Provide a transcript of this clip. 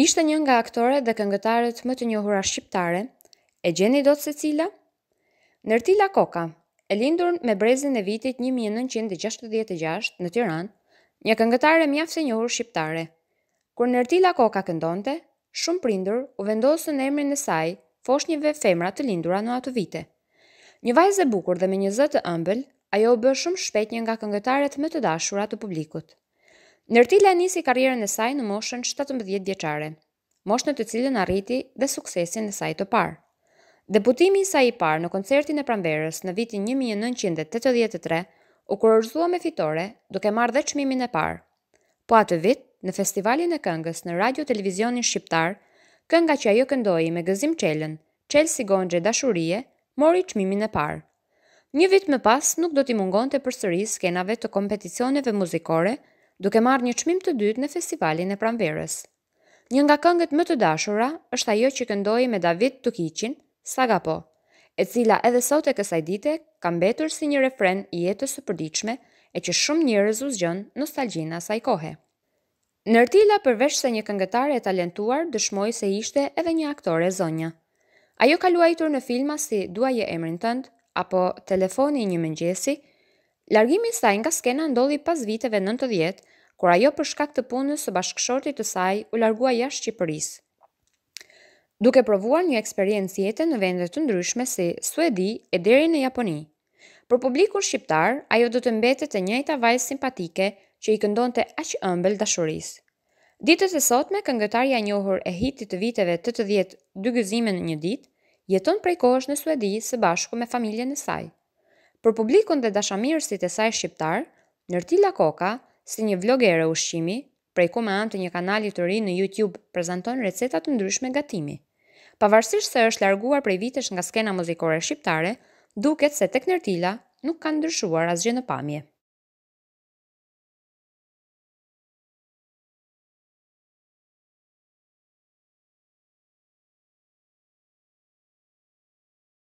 Ishte një nga aktore dhe këngëtarët më të njohura shqiptare, e gjeni do të se cila? Nërtila Koka, e lindur me brezin e vitit 1966 në Tiran, një këngëtare mjaftë e njohur shqiptare. Kur Nërtila Koka këndonte, shumë prindur u vendosën emrin e saj, fosh femra të lindura në ato vite. Një vajzë e bukur dhe me një zë të ëmbël, ajo u bë shumë shpejt një nga këngëtarët më të dashura të publikut. Nërtila nisi karrierën e saj në moshën 17 vjeçare, moshën në të cilën arriti dhe suksesin e saj të parë. Deputimi i saj i parë në koncertin e pranverës në vitin 1983 u kurorëzua me fitore, duke marrë dhe çmimin e parë. Po atë vit, në festivalin e këngës në Radio Televizionin Shqiptar, kënga që ajo këndoi me Gëzim Çelën, Çel si gonxhe dashurie, mori qmimin e parë. Një vit më pas nuk do t'i mungon të përsëri skenave të kompeticioneve muzikore, duke marrë një qmim të dytë në festivalin e pramverës. Një nga këngët më të dashura është ajo që këndoi me David Tukicin, Sagapo, e cila edhe sot e kësaj dite ka mbetur si një refren i jetës së përditshme e që shumë njerëz uzgjon nostalgjinë asaj kohe. Nërtila përveç se një këngëtare e talentuar, dëshmoj se ishte edhe një aktore zonja. Ajo ka luajtur në filma si Duaj e emrin tënd, apo Telefoni i një mëngjesi, largimi i saj nga skena ndodhi pas viteve 90, kur ajo për shkak të punës së bashkëshortit të saj u largua jashtë Shqipërisë. Duke provuar një eksperiencë jete në vende të ndryshme si Suedi e deri në Japoni. Për publikun shqiptar, ajo do të mbetet e njëjta vajzë simpatike që i këndonte aq ëmbël dashurisë. Ditët e sotme këngëtarja e njohur e hitit të viteve 80 dy gëzime në një ditë jeton prej kohësh në Suedi së bashku me familje në saj. Për publikon dhe dashamirësit e saj shqiptar, nërtila koka, si një vlogere u shqimi, prej ku me antë një kanalit të rinë në YouTube prezenton recetat të ndryshme gatimi. Pavarësisht se është larguar prej vitesh nga skena muzikore shqiptare, duket se tek nërtila nuk kanë ndryshuar asgjë në pamje.